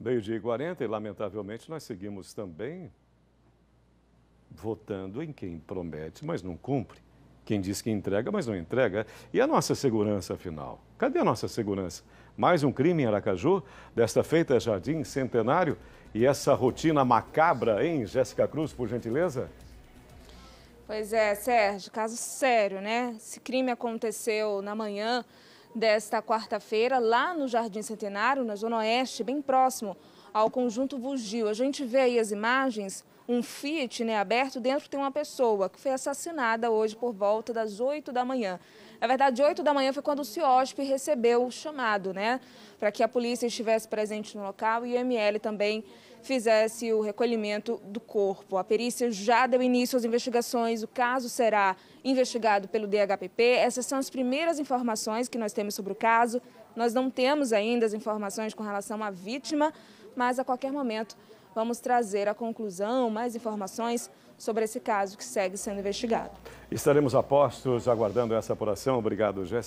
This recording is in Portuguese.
Meio-dia e 40, e lamentavelmente nós seguimos também votando em quem promete, mas não cumpre. Quem diz que entrega, mas não entrega. E a nossa segurança, afinal? Cadê a nossa segurança? Mais um crime em Aracaju, desta feita Jardim Centenário. E essa rotina macabra, hein, Jéssica Cruz, por gentileza? Pois é, Sérgio, caso sério, né? Esse crime aconteceu na manhã desta quarta-feira, lá no Jardim Centenário, na Zona Oeste, bem próximo ao conjunto Bugio. A gente vê aí as imagens, um Fiat né, aberto, dentro tem uma pessoa que foi assassinada hoje por volta das 8 da manhã. Na verdade, 8 da manhã foi quando o CIOSP recebeu o chamado, né? Para que a polícia estivesse presente no local e o ML também fizesse o recolhimento do corpo. A perícia já deu início às investigações, o caso será investigado pelo DHPP. Essas são as primeiras informações que nós temos sobre o caso. Nós não temos ainda as informações com relação à vítima, mas a qualquer momento vamos trazer a conclusão, mais informações sobre esse caso que segue sendo investigado. Estaremos a postos aguardando essa apuração. Obrigado, Jéssica.